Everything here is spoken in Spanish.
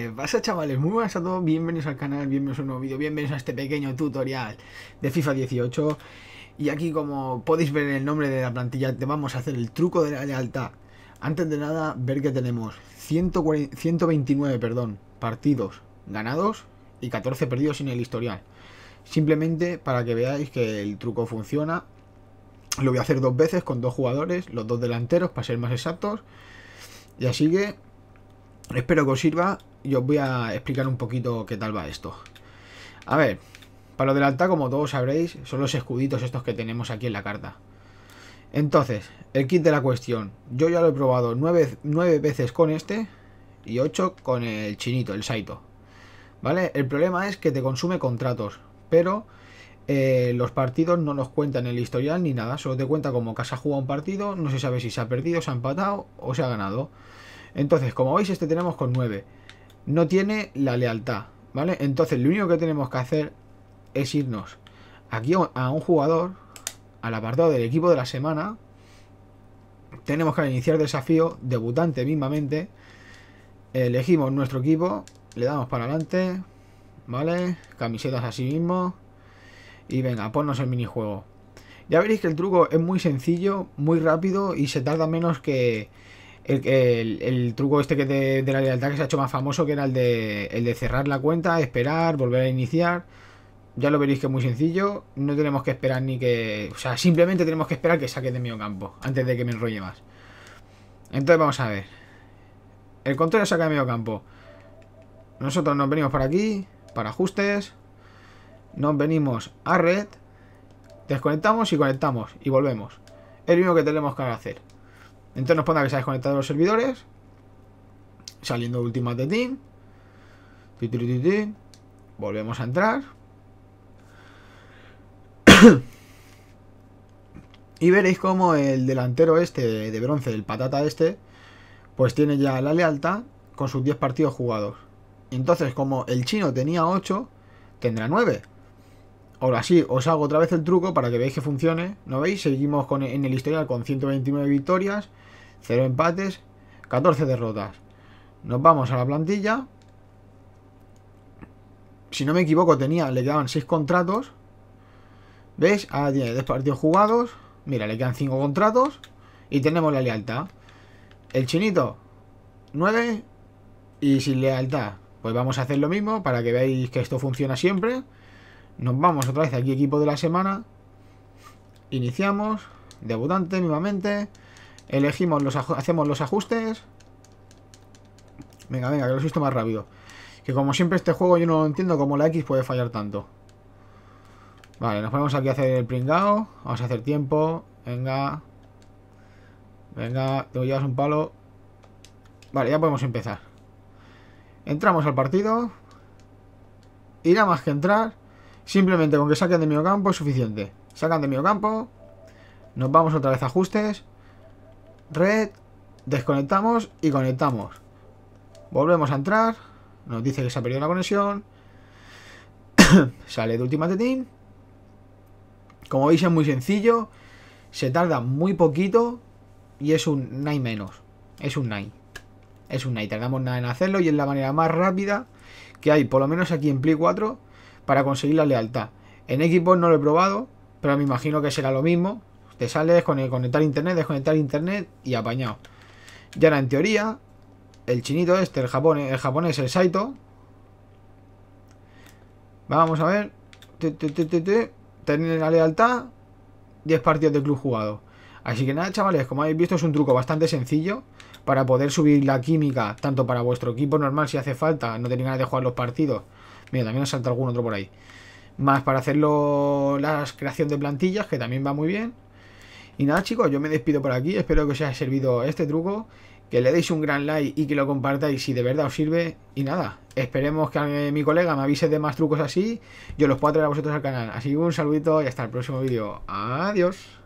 Eh, vas pasa chavales? Muy buenas a todos, bienvenidos al canal, bienvenidos a un nuevo vídeo, bienvenidos a este pequeño tutorial de FIFA 18 Y aquí como podéis ver en el nombre de la plantilla te vamos a hacer el truco de la lealtad Antes de nada, ver que tenemos 129 perdón, partidos ganados y 14 perdidos en el historial Simplemente para que veáis que el truco funciona Lo voy a hacer dos veces con dos jugadores, los dos delanteros para ser más exactos Y así que... Espero que os sirva y os voy a explicar un poquito qué tal va esto. A ver, para lo del alta como todos sabréis, son los escuditos estos que tenemos aquí en la carta. Entonces, el kit de la cuestión. Yo ya lo he probado nueve, veces con este y ocho con el chinito, el Saito. ¿Vale? El problema es que te consume contratos, pero eh, los partidos no nos cuentan el historial ni nada, solo te cuenta como casa juega un partido, no se sabe si se ha perdido, se ha empatado o se ha ganado. Entonces, como veis, este tenemos con nueve no tiene la lealtad, ¿vale? Entonces lo único que tenemos que hacer es irnos aquí a un jugador, al apartado del equipo de la semana, tenemos que iniciar desafío, debutante mismamente, elegimos nuestro equipo, le damos para adelante, ¿vale? Camisetas así mismo, y venga, ponnos el minijuego. Ya veréis que el truco es muy sencillo, muy rápido y se tarda menos que, el, truco este que de, la lealtad que se ha hecho más famoso, que era el de, el de cerrar la cuenta, esperar, volver a iniciar. Ya lo veréis que es muy sencillo. No tenemos que esperar ni que... O sea, simplemente tenemos que esperar que saque de mi campo, antes de que me enrolle más. Entonces vamos a ver. El control saca de medio campo. Nosotros nos venimos para aquí, para ajustes. Nos venimos a red. Desconectamos y conectamos y volvemos. Es lo mismo que tenemos que hacer. Entonces nos pone que se ha desconectado los servidores. Saliendo últimas de Team. Volvemos a entrar. y veréis como el delantero este de bronce, el patata este, pues tiene ya la lealtad con sus 10 partidos jugados. Entonces, como el chino tenía 8, tendrá 9. Ahora sí, os hago otra vez el truco para que veáis que funcione. ¿No veis? Seguimos con, en el historial con 129 victorias, 0 empates, 14 derrotas. Nos vamos a la plantilla. Si no me equivoco, tenía, le quedaban 6 contratos. ¿Veis? Ahora tiene 10 partidos jugados. Mira, le quedan 5 contratos. Y tenemos la lealtad. El chinito, 9. Y sin lealtad. Pues vamos a hacer lo mismo para que veáis que esto funciona siempre. Nos vamos otra vez aquí, equipo de la semana. Iniciamos. Debutante nuevamente. Elegimos los hacemos los ajustes. Venga, venga, que lo visto más rápido. Que como siempre este juego yo no entiendo cómo la X puede fallar tanto. Vale, nos ponemos aquí a hacer el pringado Vamos a hacer tiempo. Venga. Venga, te llevas un palo. Vale, ya podemos empezar. Entramos al partido. Y nada más que entrar, Simplemente con que saquen de mi campo es suficiente. Sacan de mi campo. Nos vamos otra vez a ajustes. Red. Desconectamos y conectamos. Volvemos a entrar. Nos dice que se ha perdido la conexión. Sale de Ultimate Team. Como veis es muy sencillo. Se tarda muy poquito. Y es un nine menos. Es un nine. Es un nine. Tardamos nada en hacerlo y es la manera más rápida que hay. Por lo menos aquí en Play 4 para conseguir la lealtad. En Xbox no lo he probado, pero me imagino que será lo mismo. Te sales con el conectar internet, desconectar internet y apañado. Y ahora en teoría, el chinito este, el, japonés. el japonés, el Saito. Vamos a ver. Tener la lealtad. 10 partidos de club jugado. Así que nada, chavales, como habéis visto es un truco bastante sencillo para poder subir la química, tanto para vuestro equipo normal si hace falta, no tenéis ganas de jugar los partidos, Mira, también nos salta algún otro por ahí. Más para hacerlo la creación de plantillas, que también va muy bien. Y nada, chicos, yo me despido por aquí. Espero que os haya servido este truco. Que le deis un gran like y que lo compartáis si de verdad os sirve. Y nada, esperemos que mi colega me avise de más trucos así. Yo los puedo traer a vosotros al canal. Así que un saludito y hasta el próximo vídeo. Adiós.